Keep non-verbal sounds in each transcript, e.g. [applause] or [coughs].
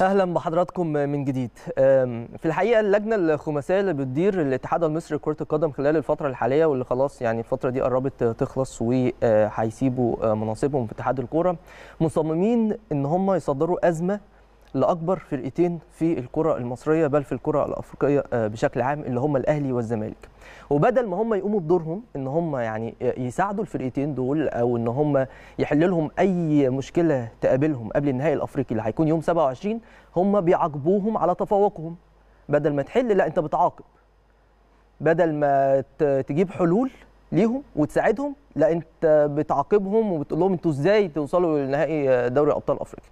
اهلا بحضراتكم من جديد في الحقيقه اللجنه الخماسيه اللي بتدير الاتحاد المصري لكره القدم خلال الفتره الحاليه واللي خلاص يعني الفتره دي قربت تخلص وهيسيبوا آه، مناصبهم في اتحاد الكوره مصممين ان هم يصدروا ازمه لاكبر فرقتين في الكره المصريه بل في الكره الافريقيه آه، بشكل عام اللي هم الاهلي والزمالك وبدل ما هم يقوموا بدورهم ان هم يعني يساعدوا الفرقتين دول او ان هم يحل لهم اي مشكله تقابلهم قبل النهائي الافريقي اللي هيكون يوم 27 هم بيعاقبوهم على تفوقهم بدل ما تحل لا انت بتعاقب بدل ما تجيب حلول ليهم وتساعدهم لا انت بتعاقبهم وبتقول لهم انتوا ازاي توصلوا لنهائي دوري ابطال افريقيا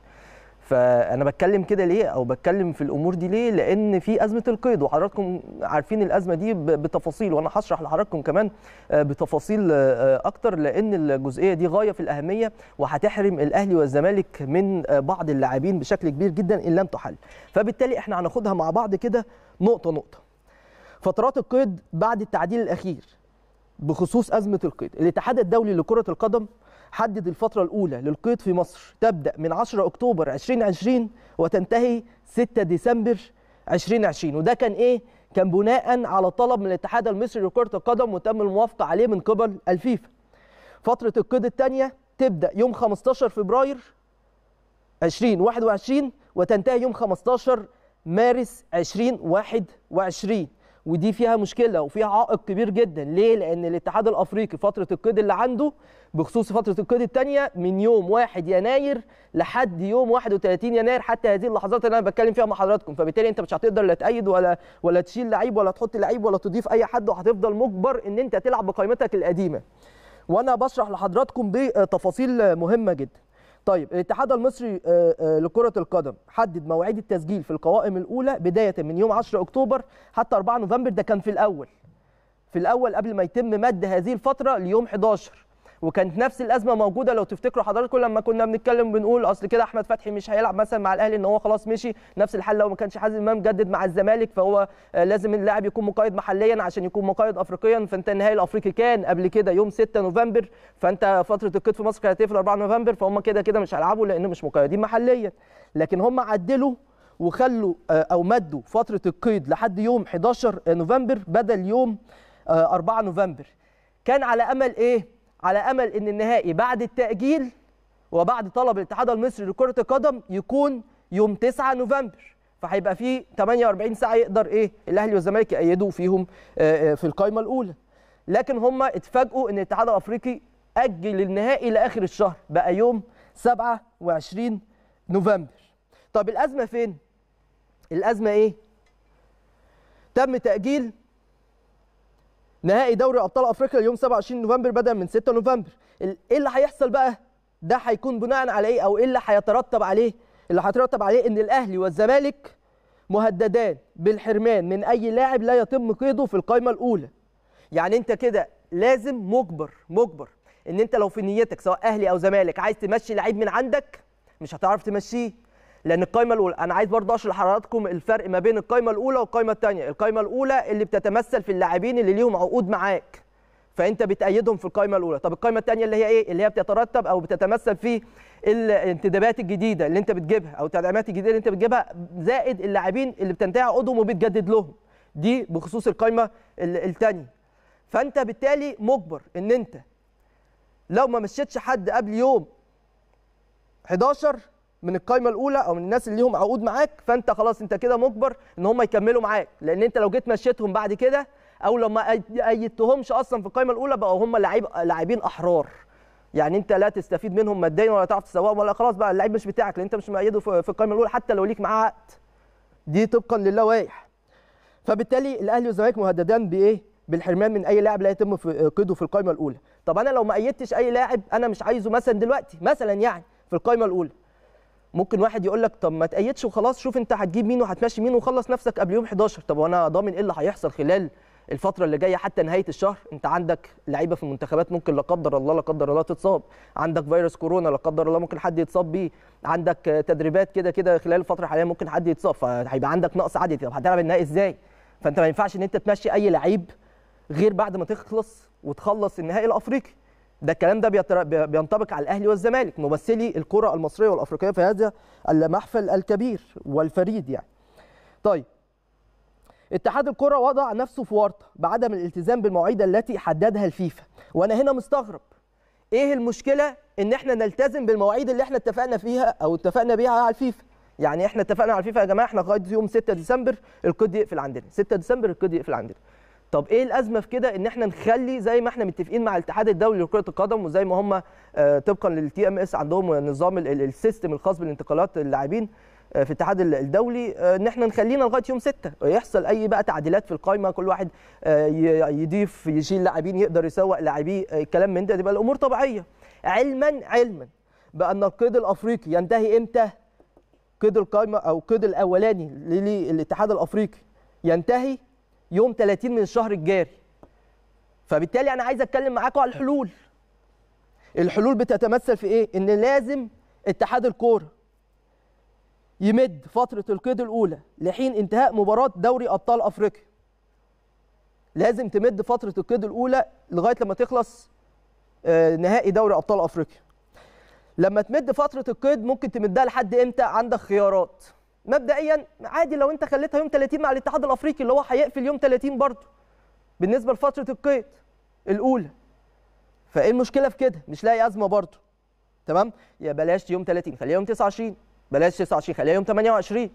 فانا بتكلم كده ليه او بتكلم في الامور دي ليه لان في ازمه القيد وحضراتكم عارفين الازمه دي بتفاصيل وانا هشرح لحضراتكم كمان آه، بتفاصيل آه، آه، اكتر لان الجزئيه دي غايه في الاهميه وهتحرم الاهلي والزمالك من بعض اللاعبين بشكل كبير جدا ان لم تحل فبالتالي احنا هناخدها مع بعض كده نقطه نقطه فترات القيد بعد التعديل الاخير بخصوص ازمه القيد الاتحاد الدولي لكره القدم حدد الفترة الأولى للقيد في مصر تبدأ من 10 أكتوبر 2020 وتنتهي 6 ديسمبر 2020 وده كان إيه؟ كان بناء على طلب من الاتحاد المصري لكرة القدم وتم الموافقة عليه من قبل الفيفا فترة القيد الثانية تبدأ يوم 15 فبراير 2021 وتنتهي يوم 15 مارس 2021 ودي فيها مشكله وفيها عائق كبير جدا ليه لان الاتحاد الافريقي فتره القيد اللي عنده بخصوص فتره القيد الثانيه من يوم 1 يناير لحد يوم 31 يناير حتى هذه اللحظات اللي انا بتكلم فيها مع حضراتكم فبالتالي انت مش هتقدر لا تأيد ولا ولا تشيل لعيب ولا تحط لعيب ولا تضيف اي حد وهتفضل مجبر ان انت تلعب بقائمتك القديمه وانا بشرح لحضراتكم بتفاصيل مهمه جدا طيب الاتحاد المصري آه، آه، لكرة القدم حدد مواعيد التسجيل في القوائم الأولى بداية من يوم 10 أكتوبر حتى 4 نوفمبر ده كان في الأول في الأول قبل ما يتم مد هذه الفترة ليوم 11 وكانت نفس الازمه موجوده لو تفتكروا حضراتكم لما كنا بنتكلم بنقول اصل كده احمد فتحي مش هيلعب مثلا مع الاهلي ان هو خلاص مشي نفس الحل لو ما كانش حازم امام جدد مع الزمالك فهو لازم اللاعب يكون مقيد محليا عشان يكون مقيد افريقيا فانت النهائي الافريقي كان قبل كده يوم 6 نوفمبر فانت فتره القيد في مصر كانت هتقفل 4 نوفمبر فهم كده كده مش هيلعبوا لان مش مقيدين محليا لكن هم عدلوا وخلوا آه، او مدوا فتره القيد لحد يوم 11 نوفمبر بدل يوم 4 آه، نوفمبر كان على امل ايه على امل ان النهائي بعد التاجيل وبعد طلب الاتحاد المصري لكره القدم يكون يوم 9 نوفمبر فهيبقى في 48 ساعه يقدر ايه الاهلي والزمالك يأيدوا فيهم آه، آه، في القائمه الاولى لكن هم اتفاجئوا ان الاتحاد الافريقي اجل النهائي لاخر الشهر بقى يوم 27 نوفمبر طب الازمه فين الازمه ايه تم تاجيل نهائي دوري ابطال افريقيا يوم 27 نوفمبر بدلا من 6 نوفمبر ايه اللي هيحصل بقى ده هيكون بناء على ايه او ايه اللي هيترتب عليه اللي هيترتب عليه ان الاهلي والزمالك مهددان بالحرمان من اي لاعب لا يتم قيده في القائمه الاولى يعني انت كده لازم مجبر مجبر ان انت لو في نيتك سواء اهلي او زمالك عايز تمشي لعيب من عندك مش هتعرف تمشيه لان القايمه الاولى انا عايز برضه اشرح لحضراتكم الفرق ما بين القايمه الاولى والقايمه الثانيه القايمه الاولى اللي بتتمثل في اللاعبين اللي ليهم عقود معاك فانت بتأيدهم في القائمه الاولى طب القائمه الثانيه اللي هي ايه اللي هي بتترتب او بتتمثل في الانتدابات الجديده اللي انت بتجيبها او التدعيمات الجديده اللي انت بتجيبها زائد اللاعبين اللي بتنتهي عقودهم وبتجدد لهم دي بخصوص القائمه الثانيه فانت بالتالي مجبر ان انت لو ما مشيتش حد قبل يوم 11 من القايمه الاولى او من الناس اللي ليهم عقود معاك فانت خلاص انت كده مجبر ان هم يكملوا معاك لان انت لو جيت مشيتهم بعد كده او لو ما ايدتهمش اصلا في القايمه الاولى بقوا هم لعيب لاعبين احرار يعني انت لا تستفيد منهم ماديا ولا تعرف تسوقهم ولا خلاص بقى اللعيب مش بتاعك لان انت مش مأيده في القايمه الاولى حتى لو ليك معاه عقد دي طبقا للوائح فبالتالي الاهلي والزمالك مهددان بايه بالحرمان من اي لاعب لا يتم قيده في القائمه الاولى طب انا لو ما ايدتش اي لاعب انا مش عايزه مثلا دلوقتي مثلا يعني في القائمه الاولى ممكن واحد يقول لك طب ما تأيدش وخلاص شوف انت هتجيب مين وهتمشي مين وخلص نفسك قبل يوم 11 طب وانا ضامن ايه اللي هيحصل خلال الفتره اللي جايه حتى نهايه الشهر انت عندك لعيبه في المنتخبات ممكن لا قدر الله لا قدر الله تتصاب عندك فيروس كورونا لا قدر الله ممكن حد يتصاب بيه عندك تدريبات كده كده خلال الفتره الحاليه ممكن حد يتصاب فهيبقى عندك نقص عدد طب هتلعب النهائي ازاي فانت ما ينفعش ان انت تمشي اي لعيب غير بعد ما تخلص وتخلص النهائي الافريقي ده الكلام ده بينطبق على الاهلي والزمالك ممثلي الكره المصريه والافريقيه في هذا المحفل الكبير والفريد يعني طيب اتحاد الكره وضع نفسه في ورطه بعدم الالتزام بالمواعيد التي حددها الفيفا وانا هنا مستغرب ايه المشكله ان احنا نلتزم بالمواعيد اللي احنا اتفقنا فيها او اتفقنا بيها على الفيفا يعني احنا اتفقنا على الفيفا يا جماعه احنا لغايه يوم 6 ديسمبر القيد يقفل عندنا 6 ديسمبر القيد يقفل عندنا طب ايه الازمه في كده ان احنا نخلي زي ما احنا متفقين مع الاتحاد الدولي لكره القدم وزي ما هم آه، طبقا للتي ام اس عندهم نظام السيستم الخاص بالانتقالات اللاعبين آه، في الاتحاد الدولي آه، ان احنا نخلينا لغايه يوم 6 يحصل اي بقى تعديلات في القائمه كل واحد يضيف يشيل لاعبين يقدر يسوق لاعبيه الكلام من ده تبقى الامور طبيعيه علما علما بان القيد الافريقي ينتهي امتى قيد القائمه او قيد الاولاني للاتحاد الافريقي ينتهي يوم 30 من الشهر الجاري فبالتالي انا عايز اتكلم معاكم على الحلول الحلول بتتمثل في ايه ان لازم اتحاد الكوره يمد فتره القيد الاولى لحين انتهاء مباراه دوري ابطال افريقيا لازم تمد فتره القيد الاولى لغايه لما تخلص آه، نهائي دوري ابطال افريقيا لما تمد فتره القيد ممكن تمدها لحد امتى عندك خيارات مبدئيا عادي لو انت خليتها يوم 30 مع الاتحاد الافريقي اللي هو هيقفل يوم 30 برضه بالنسبه لفتره القيد الاولى فايه المشكله في كده مش لاقي ازمه برضه تمام يا بلاش يوم 30 خليها يوم 29 بلاش 29 خليها يوم 28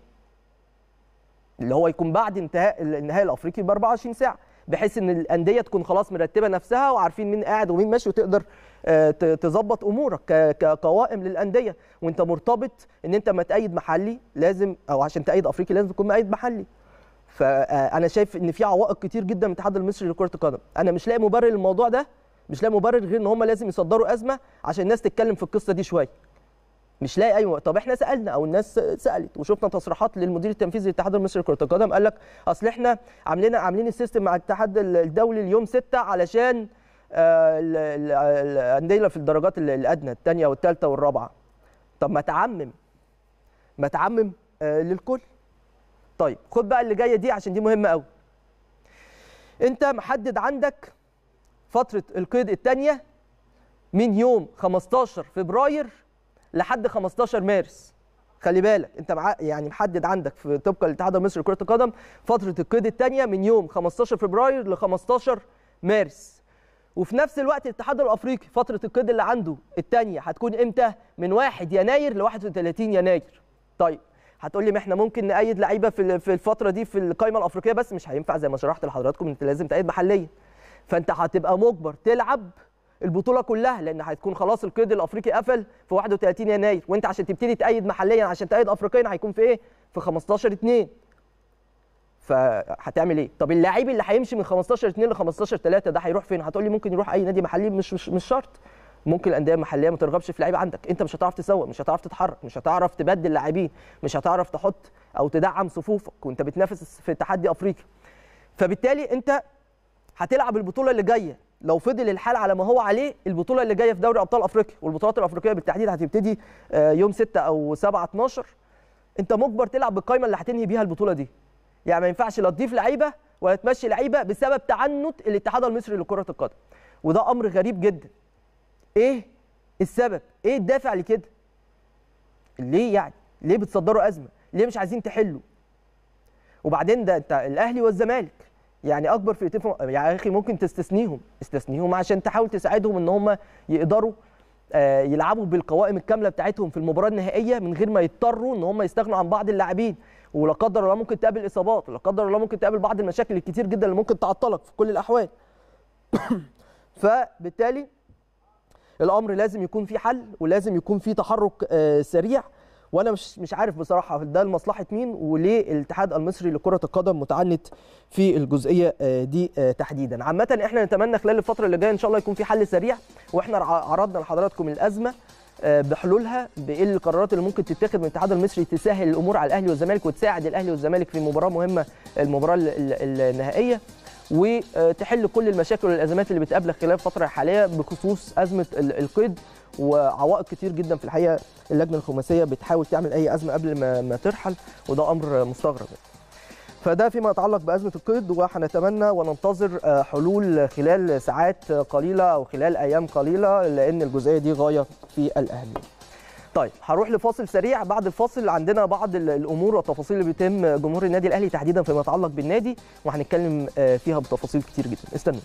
اللي هو يكون بعد انتهاء النهائي الافريقي ب 24 ساعه بحيث ان الانديه تكون خلاص مرتبه نفسها وعارفين مين قاعد ومين ماشي وتقدر آه، تظبط امورك كقوائم للانديه وانت مرتبط ان انت ما تأيد محلي لازم او عشان تأيد افريقي لازم تكون مأيد محلي فانا آه، شايف ان في عوائق كتير جدا من الاتحاد المصري لكره القدم انا مش لاقي مبرر للموضوع ده مش لاقي مبرر غير ان هم لازم يصدروا ازمه عشان الناس تتكلم في القصه دي شويه مش لاقي اي أيوة. طب احنا سالنا او الناس سالت وشفنا تصريحات للمدير التنفيذي للاتحاد المصري لكره القدم قال لك اصل احنا عاملين عاملين السيستم مع الاتحاد الدولي اليوم 6 علشان آه، الانديه في الدرجات الادنى الثانيه والثالثه والرابعه طب ما تعمم ما تعمم آه، للكل طيب خد بقى اللي جايه دي عشان دي مهمه قوي انت محدد عندك فتره القيد الثانيه من يوم 15 فبراير لحد 15 مارس خلي بالك انت مع يعني محدد عندك في طبقا للاتحاد المصري لكره القدم فتره القيد الثانيه من يوم 15 فبراير ل 15 مارس وفي نفس الوقت الاتحاد الافريقي فتره القيد اللي عنده الثانيه هتكون امتى من 1 يناير ل 31 يناير طيب هتقول لي ما احنا ممكن نأيد لعيبه في في الفتره دي في القائمه الافريقيه بس مش هينفع زي ما شرحت لحضراتكم انت لازم تأيد محليا فانت هتبقى مجبر تلعب البطوله كلها لان هتكون خلاص القيد الافريقي قفل في 31 يناير وانت عشان تبتدي تأيد محليا عشان تأيد افريقيا هيكون في ايه؟ في 15 2 فهتعمل ايه؟ طب اللاعب اللي هيمشي من 15 2 ل 15 3 ده هيروح فين؟ هتقول لي ممكن يروح اي نادي محلي مش مش, مش شرط ممكن الانديه المحليه ما ترغبش في لعيب عندك انت مش هتعرف تسوق مش هتعرف تتحرك مش هتعرف تبدل لاعبين مش هتعرف تحط او تدعم صفوفك وانت بتنافس في تحدي افريقيا فبالتالي انت هتلعب البطوله اللي جايه لو فضل الحال على ما هو عليه البطوله اللي جايه في دوري ابطال افريقيا والبطولات الافريقيه بالتحديد هتبتدي آه، يوم 6 او 7 12 انت مجبر تلعب بالقايمه اللي هتنهي بيها البطوله دي يعني ما ينفعش لا تضيف لعيبه ولا تمشي لعيبه بسبب تعنت الاتحاد المصري لكره القدم وده امر غريب جدا ايه السبب ايه الدافع لكده ليه يعني ليه بتصدروا ازمه ليه مش عايزين تحلوا وبعدين ده انت الاهلي والزمالك يعني اكبر فرقتين في يعني يا اخي ممكن تستثنيهم استثنيهم عشان تحاول تساعدهم ان هم يقدروا آه، يلعبوا بالقوائم الكامله بتاعتهم في المباراه النهائيه من غير ما يضطروا ان هم يستغنوا عن بعض اللاعبين ولا قدر الله ممكن تقابل اصابات ولا قدر الله ممكن تقابل بعض المشاكل الكتير جدا اللي ممكن تعطلك في كل الاحوال [coughs] فبالتالي الامر لازم يكون في حل ولازم يكون في تحرك آه، سريع وانا مش مش عارف بصراحه ده لمصلحه مين وليه الاتحاد المصري لكره القدم متعنت في الجزئيه آه، دي آه، تحديدا عامه احنا نتمنى خلال الفتره اللي جايه ان شاء الله يكون في حل سريع واحنا عرضنا لحضراتكم الازمه آه، بحلولها بايه القرارات اللي ممكن تتخذ من الاتحاد المصري تسهل الامور على الاهلي والزمالك وتساعد الاهلي والزمالك في مباراه مهمه المباراه النهائيه وتحل كل المشاكل والازمات اللي بتقابلك خلال الفتره الحاليه بخصوص ازمه القيد وعوائق كتير جدا في الحقيقه اللجنه الخماسيه بتحاول تعمل اي ازمه قبل ما, ما ترحل وده امر مستغرب يعني. فده فيما يتعلق بازمه القيد وهنتمنى وننتظر آه، حلول خلال ساعات قليله او خلال ايام قليله لان الجزئيه دي غايه في الاهميه. طيب هروح لفاصل سريع بعد الفاصل عندنا بعض الامور والتفاصيل اللي بيتم جمهور النادي الاهلي تحديدا فيما يتعلق بالنادي وهنتكلم آه، فيها بتفاصيل كتير جدا استنوا